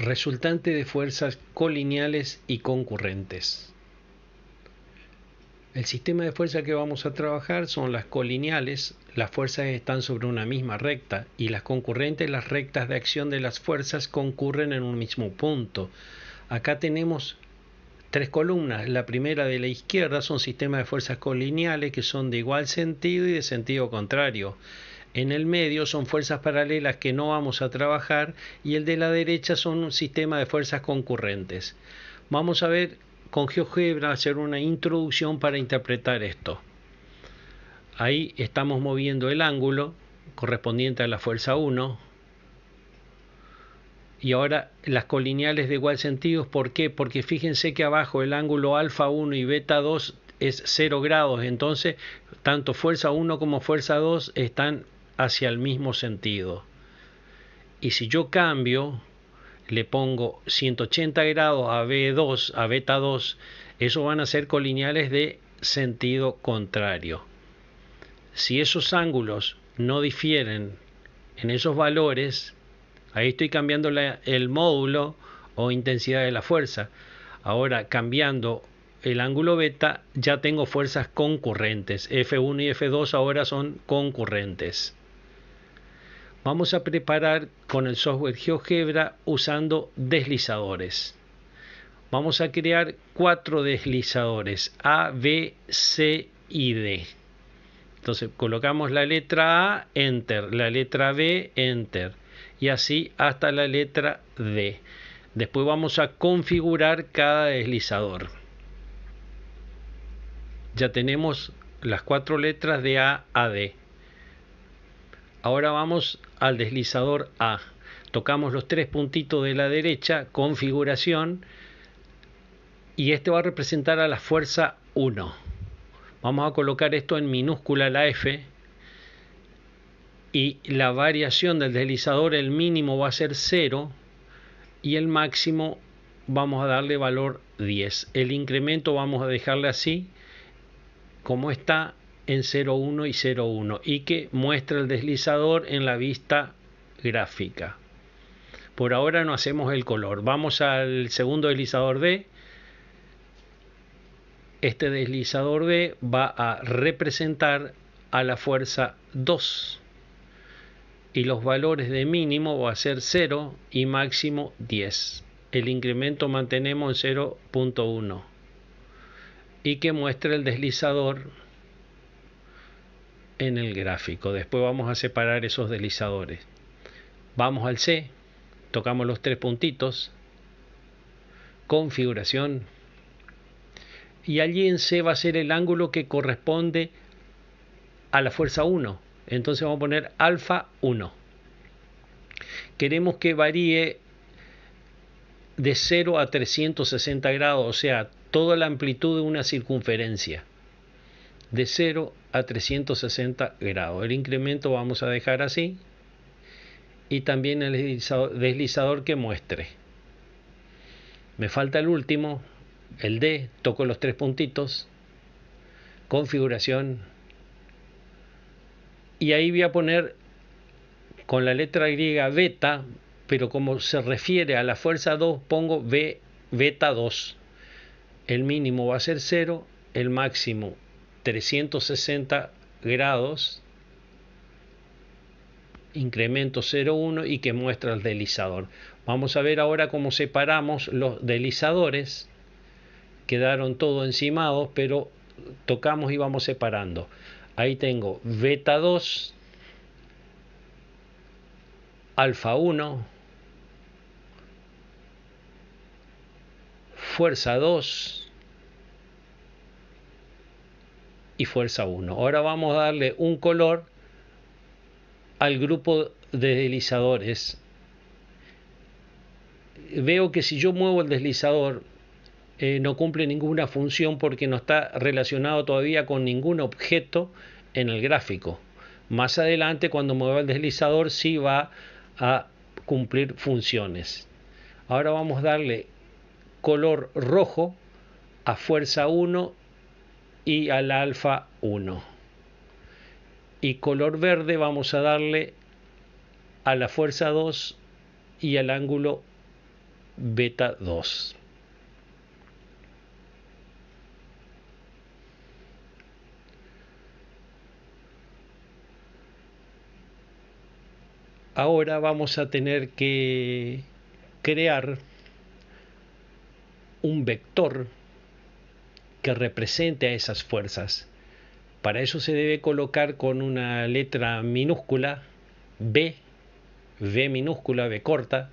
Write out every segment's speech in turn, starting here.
resultante de fuerzas colineales y concurrentes. El sistema de fuerzas que vamos a trabajar son las colineales, las fuerzas están sobre una misma recta y las concurrentes, las rectas de acción de las fuerzas concurren en un mismo punto. Acá tenemos tres columnas, la primera de la izquierda son sistemas de fuerzas colineales que son de igual sentido y de sentido contrario. En el medio son fuerzas paralelas que no vamos a trabajar y el de la derecha son un sistema de fuerzas concurrentes. Vamos a ver con GeoGebra hacer una introducción para interpretar esto. Ahí estamos moviendo el ángulo correspondiente a la fuerza 1. Y ahora las colineales de igual sentido, ¿por qué? Porque fíjense que abajo el ángulo alfa 1 y beta 2 es 0 grados, entonces tanto fuerza 1 como fuerza 2 están hacia el mismo sentido. Y si yo cambio, le pongo 180 grados a B2, a beta 2, eso van a ser colineales de sentido contrario. Si esos ángulos no difieren en esos valores, ahí estoy cambiando el módulo o intensidad de la fuerza. Ahora cambiando el ángulo beta ya tengo fuerzas concurrentes. F1 y F2 ahora son concurrentes vamos a preparar con el software GeoGebra usando deslizadores. Vamos a crear cuatro deslizadores A, B, C y D. Entonces colocamos la letra A, enter, la letra B, enter y así hasta la letra D. Después vamos a configurar cada deslizador. Ya tenemos las cuatro letras de A a D. Ahora vamos al deslizador A. Tocamos los tres puntitos de la derecha, configuración, y este va a representar a la fuerza 1. Vamos a colocar esto en minúscula la F y la variación del deslizador, el mínimo va a ser 0 y el máximo vamos a darle valor 10. El incremento vamos a dejarle así como está en 01 y 01 y que muestra el deslizador en la vista gráfica. Por ahora no hacemos el color. Vamos al segundo deslizador D. Este deslizador D va a representar a la fuerza 2 y los valores de mínimo va a ser 0 y máximo 10. El incremento mantenemos en 0.1 y que muestre el deslizador en el gráfico. Después vamos a separar esos deslizadores. Vamos al C, tocamos los tres puntitos, configuración, y allí en C va a ser el ángulo que corresponde a la fuerza 1. Entonces vamos a poner alfa 1. Queremos que varíe de 0 a 360 grados, o sea, toda la amplitud de una circunferencia de 0 a 360 grados. El incremento vamos a dejar así y también el deslizador, que muestre. Me falta el último, el D, toco los tres puntitos, configuración y ahí voy a poner con la letra griega beta, pero como se refiere a la fuerza 2, pongo beta 2. El mínimo va a ser 0, el máximo 360 grados, incremento 0,1 y que muestra el deslizador. Vamos a ver ahora cómo separamos los deslizadores. Quedaron todos encimados, pero tocamos y vamos separando. Ahí tengo beta 2, alfa 1, fuerza 2, y fuerza 1. Ahora vamos a darle un color al grupo de deslizadores. Veo que si yo muevo el deslizador eh, no cumple ninguna función porque no está relacionado todavía con ningún objeto en el gráfico. Más adelante cuando mueva el deslizador sí va a cumplir funciones. Ahora vamos a darle color rojo a fuerza 1 y al alfa 1. Y color verde vamos a darle a la fuerza 2 y al ángulo beta 2. Ahora vamos a tener que crear un vector que represente a esas fuerzas. Para eso se debe colocar con una letra minúscula B, B minúscula, B corta,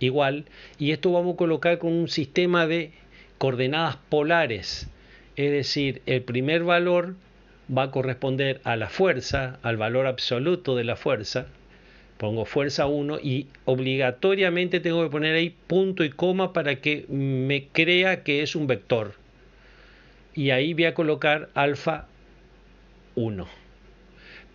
igual, y esto vamos a colocar con un sistema de coordenadas polares, es decir, el primer valor va a corresponder a la fuerza, al valor absoluto de la fuerza, pongo fuerza 1 y obligatoriamente tengo que poner ahí punto y coma para que me crea que es un vector y ahí voy a colocar alfa 1.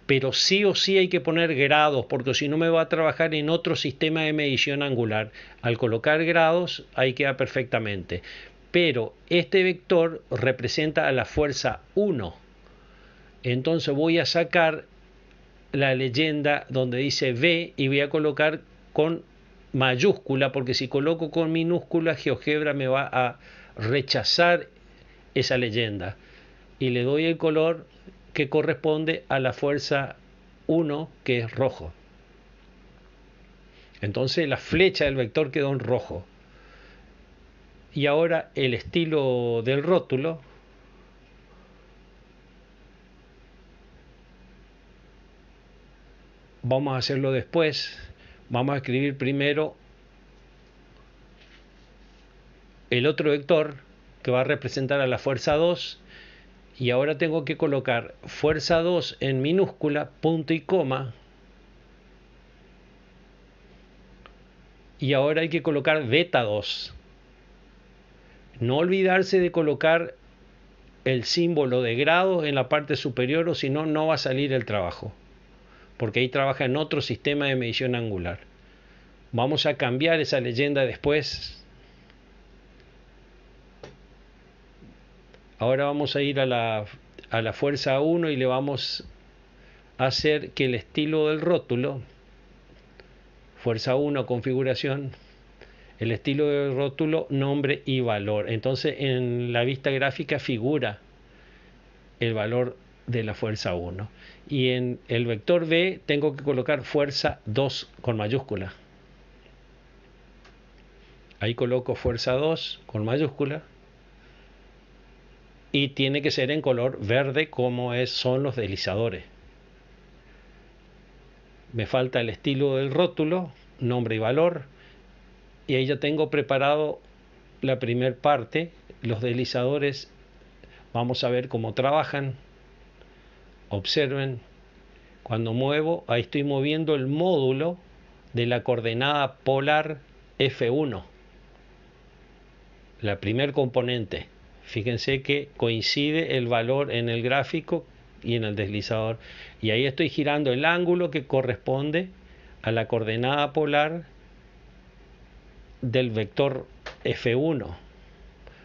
Pero sí o sí hay que poner grados, porque si no me va a trabajar en otro sistema de medición angular. Al colocar grados, ahí queda perfectamente. Pero este vector representa a la fuerza 1. Entonces voy a sacar la leyenda donde dice B y voy a colocar con mayúscula, porque si coloco con minúscula, GeoGebra me va a rechazar esa leyenda y le doy el color que corresponde a la fuerza 1, que es rojo. Entonces la flecha del vector quedó en rojo. Y ahora el estilo del rótulo vamos a hacerlo después. Vamos a escribir primero el otro vector que va a representar a la fuerza 2 y ahora tengo que colocar fuerza 2 en minúscula, punto y coma. Y ahora hay que colocar beta 2. No olvidarse de colocar el símbolo de grado en la parte superior o si no, no va a salir el trabajo. Porque ahí trabaja en otro sistema de medición angular. Vamos a cambiar esa leyenda después Ahora vamos a ir a la, a la fuerza 1 y le vamos a hacer que el estilo del rótulo, fuerza 1, configuración, el estilo del rótulo, nombre y valor. Entonces en la vista gráfica figura el valor de la fuerza 1. Y en el vector B tengo que colocar fuerza 2 con mayúscula. Ahí coloco fuerza 2 con mayúscula y tiene que ser en color verde como es, son los deslizadores. Me falta el estilo del rótulo, nombre y valor y ahí ya tengo preparado la primera parte, los deslizadores, vamos a ver cómo trabajan, observen, cuando muevo, ahí estoy moviendo el módulo de la coordenada polar F1, la primer componente. Fíjense que coincide el valor en el gráfico y en el deslizador. Y ahí estoy girando el ángulo que corresponde a la coordenada polar del vector F1.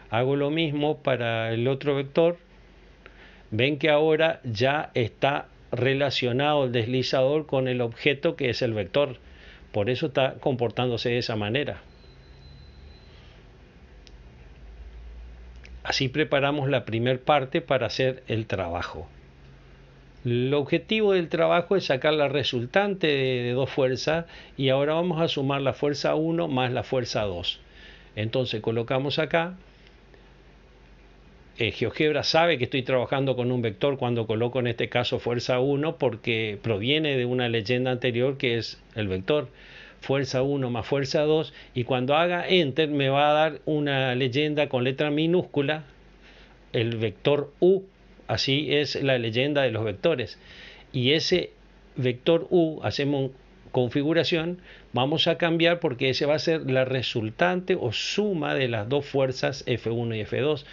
Hago lo mismo para el otro vector. Ven que ahora ya está relacionado el deslizador con el objeto que es el vector. Por eso está comportándose de esa manera. Así preparamos la primer parte para hacer el trabajo. El objetivo del trabajo es sacar la resultante de, dos fuerzas y ahora vamos a sumar la fuerza 1 más la fuerza 2. Entonces colocamos acá eh, GeoGebra sabe que estoy trabajando con un vector cuando coloco en este caso fuerza 1 porque proviene de una leyenda anterior que es el vector fuerza 1 más fuerza 2 y cuando haga enter me va a dar una leyenda con letra minúscula, el vector U, así es la leyenda de los vectores. Y ese vector U, hacemos configuración, vamos a cambiar porque ese va a ser la resultante o suma de las dos fuerzas F1 y F2.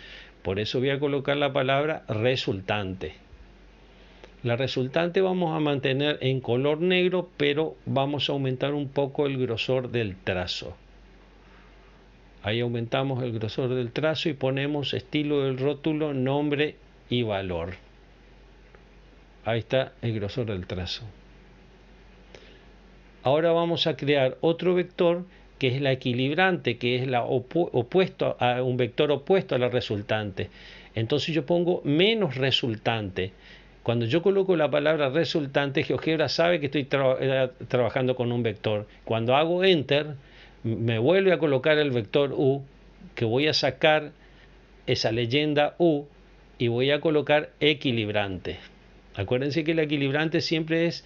Por eso voy a colocar la palabra resultante. La resultante vamos a mantener en color negro, pero vamos a aumentar un poco el grosor del trazo. Ahí aumentamos el grosor del trazo y ponemos estilo del rótulo, nombre y valor. Ahí está el grosor del trazo. Ahora vamos a crear otro vector que es la equilibrante, que es la opuesto a un vector opuesto a la resultante. Entonces yo pongo menos resultante. Cuando yo coloco la palabra resultante, GeoGebra sabe que estoy eh, trabajando con un vector. Cuando hago Enter, me vuelve a colocar el vector U, que voy a sacar esa leyenda U y voy a colocar equilibrante. Acuérdense que el equilibrante siempre es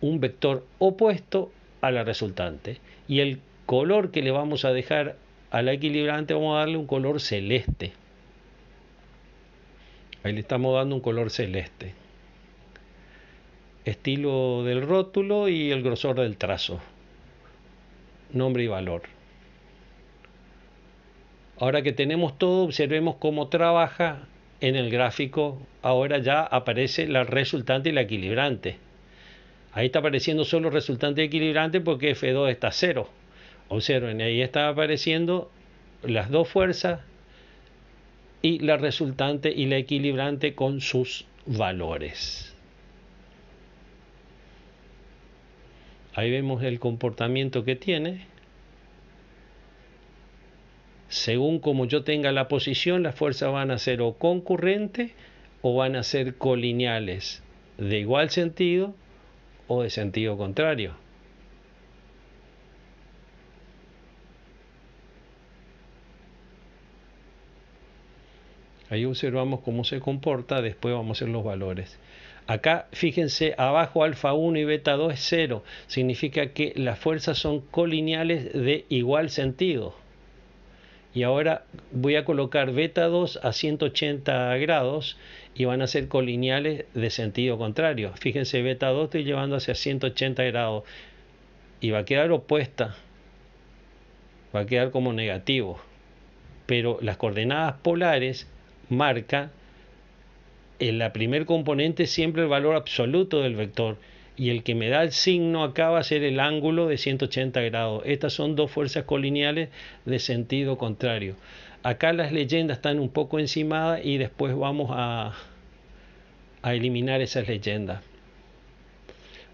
un vector opuesto a la resultante. Y el color que le vamos a dejar a la equilibrante, vamos a darle un color celeste. Ahí le estamos dando un color celeste. Estilo del rótulo y el grosor del trazo. Nombre y valor. Ahora que tenemos todo, observemos cómo trabaja en el gráfico. Ahora ya aparece la resultante y la equilibrante. Ahí está apareciendo solo resultante y equilibrante porque F2 está cero. Observen, ahí está apareciendo las dos fuerzas y la resultante y la equilibrante con sus valores. Ahí vemos el comportamiento que tiene. Según como yo tenga la posición, las fuerzas van a ser o concurrentes o van a ser colineales, de igual sentido o de sentido contrario. Ahí observamos cómo se comporta, después vamos a hacer los valores. Acá, fíjense, abajo alfa 1 y beta 2 es 0. Significa que las fuerzas son colineales de igual sentido. Y ahora voy a colocar beta 2 a 180 grados y van a ser colineales de sentido contrario. Fíjense, beta 2 estoy llevando hacia 180 grados y va a quedar opuesta. Va a quedar como negativo. Pero las coordenadas polares marca en eh, la primer componente siempre el valor absoluto del vector y el que me da el signo acá va a ser el ángulo de 180 grados. Estas son dos fuerzas colineales de sentido contrario. Acá las leyendas están un poco encimadas y después vamos a, a eliminar esas leyendas.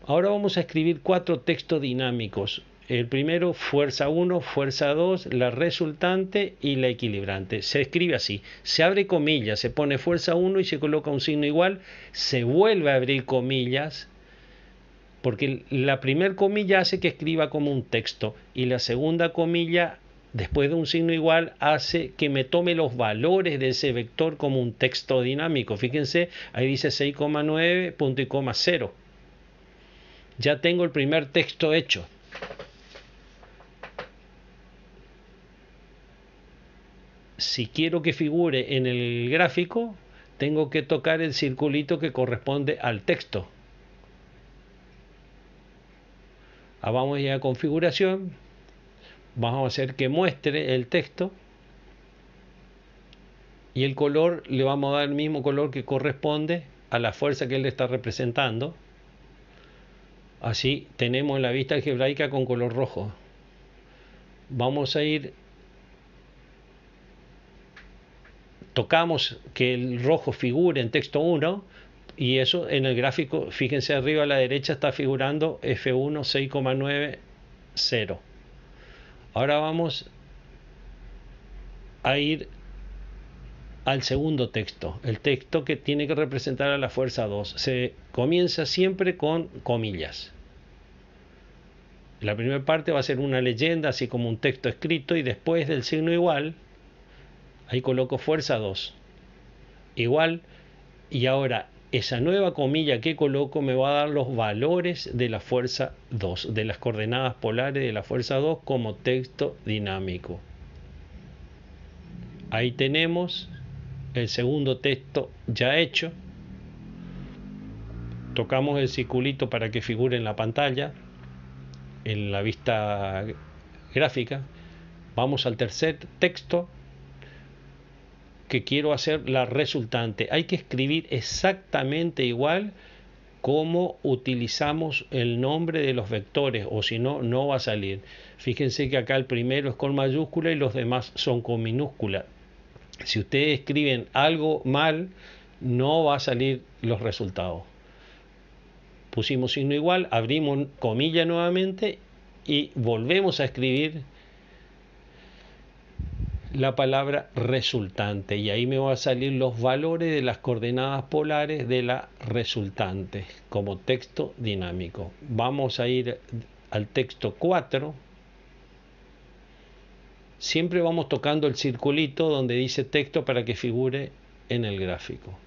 Ahora vamos a escribir cuatro textos dinámicos el primero, fuerza 1, fuerza 2, la resultante y la equilibrante. Se escribe así, se abre comillas, se pone fuerza 1 y se coloca un signo igual, se vuelve a abrir comillas, porque la primera comilla hace que escriba como un texto y la segunda comilla, después de un signo igual, hace que me tome los valores de ese vector como un texto dinámico. Fíjense, ahí dice 6,9 punto y coma 0. Ya tengo el primer texto hecho. si quiero que figure en el gráfico, tengo que tocar el circulito que corresponde al texto. Ah, vamos a ir a configuración. Vamos a hacer que muestre el texto. Y el color le vamos a dar el mismo color que corresponde a la fuerza que él está representando. Así tenemos la vista algebraica con color rojo. Vamos a ir tocamos que el rojo figure en texto 1 y eso en el gráfico, fíjense arriba a la derecha está figurando F1 6,90. Ahora vamos a ir al segundo texto, el texto que tiene que representar a la fuerza 2. Se comienza siempre con comillas. La primera parte va a ser una leyenda, así como un texto escrito, y después del signo igual Ahí coloco fuerza 2. Igual. Y ahora esa nueva comilla que coloco me va a dar los valores de la fuerza 2, de las coordenadas polares de la fuerza 2 como texto dinámico. Ahí tenemos el segundo texto ya hecho. Tocamos el circulito para que figure en la pantalla, en la vista gráfica. Vamos al tercer texto que quiero hacer la resultante. Hay que escribir exactamente igual como utilizamos el nombre de los vectores o si no, no va a salir. Fíjense que acá el primero es con mayúscula y los demás son con minúscula. Si ustedes escriben algo mal, no va a salir los resultados. Pusimos signo igual, abrimos comilla nuevamente y volvemos a escribir la palabra resultante y ahí me van a salir los valores de las coordenadas polares de la resultante como texto dinámico. Vamos a ir al texto 4. Siempre vamos tocando el circulito donde dice texto para que figure en el gráfico.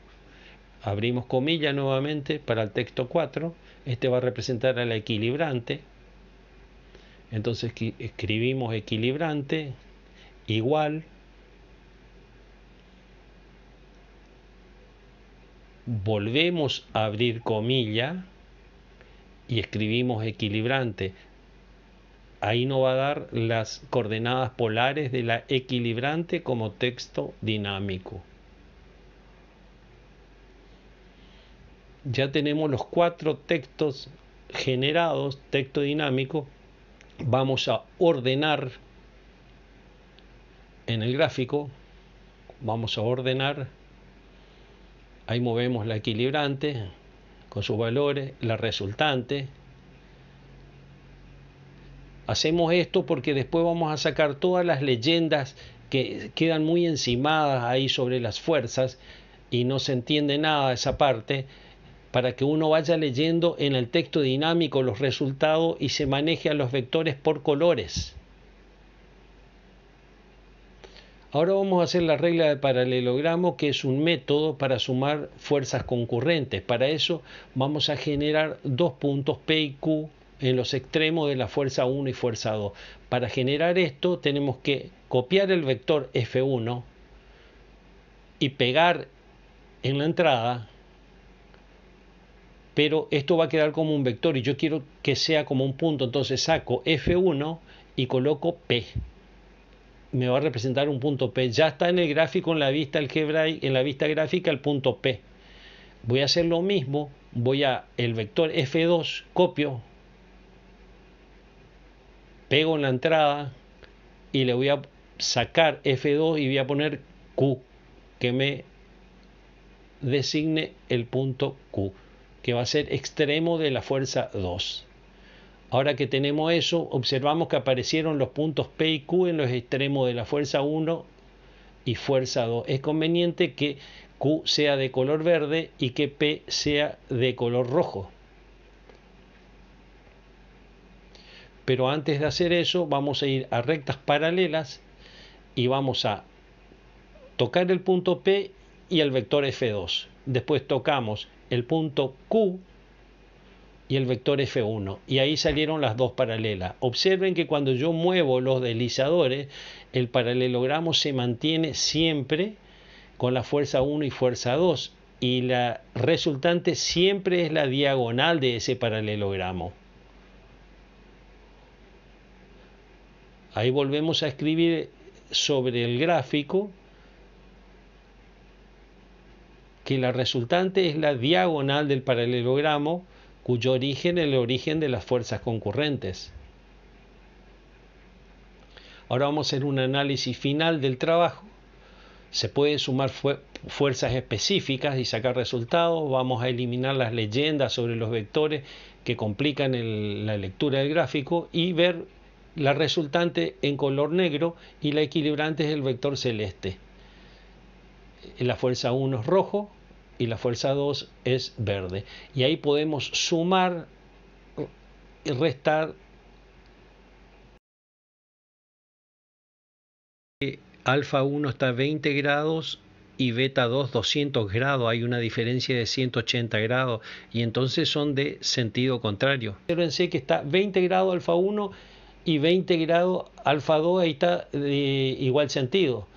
Abrimos comillas nuevamente para el texto 4. Este va a representar a la equilibrante. Entonces escribimos equilibrante, igual volvemos a abrir comilla y escribimos equilibrante ahí nos va a dar las coordenadas polares de la equilibrante como texto dinámico. Ya tenemos los cuatro textos generados, texto dinámico. Vamos a ordenar en el gráfico, vamos a ordenar, ahí movemos la equilibrante con sus valores, la resultante. Hacemos esto porque después vamos a sacar todas las leyendas que quedan muy encimadas ahí sobre las fuerzas y no se entiende nada esa parte para que uno vaya leyendo en el texto dinámico los resultados y se maneje a los vectores por colores. Ahora vamos a hacer la regla de paralelogramo, que es un método para sumar fuerzas concurrentes. Para eso vamos a generar dos puntos P y Q en los extremos de la fuerza 1 y fuerza 2. Para generar esto tenemos que copiar el vector F1 y pegar en la entrada, pero esto va a quedar como un vector y yo quiero que sea como un punto, entonces saco F1 y coloco P me va a representar un punto P. Ya está en el gráfico, en la vista algebraica, en la vista gráfica el punto P. Voy a hacer lo mismo, voy a el vector F2, copio, pego en la entrada y le voy a sacar F2 y voy a poner Q, que me designe el punto Q, que va a ser extremo de la fuerza 2. Ahora que tenemos eso, observamos que aparecieron los puntos P y Q en los extremos de la fuerza 1 y fuerza 2. Es conveniente que Q sea de color verde y que P sea de color rojo. Pero antes de hacer eso, vamos a ir a rectas paralelas y vamos a tocar el punto P y el vector F2. Después tocamos el punto Q y el vector F1. Y ahí salieron las dos paralelas. Observen que cuando yo muevo los deslizadores, el paralelogramo se mantiene siempre con la fuerza 1 y fuerza 2. Y la resultante siempre es la diagonal de ese paralelogramo. Ahí volvemos a escribir sobre el gráfico que la resultante es la diagonal del paralelogramo cuyo origen es el origen de las fuerzas concurrentes. Ahora vamos a hacer un análisis final del trabajo. Se puede sumar fuerzas específicas y sacar resultados. Vamos a eliminar las leyendas sobre los vectores que complican la lectura del gráfico y ver la resultante en color negro y la equilibrante es el vector celeste. La fuerza 1 es rojo, y la fuerza 2 es verde. Y ahí podemos sumar y restar alfa 1 está 20 grados y beta 2 200 grados, hay una diferencia de 180 grados y entonces son de sentido contrario. Fíjense que está 20 grados alfa 1 y 20 grados alfa 2, ahí está de eh, igual sentido.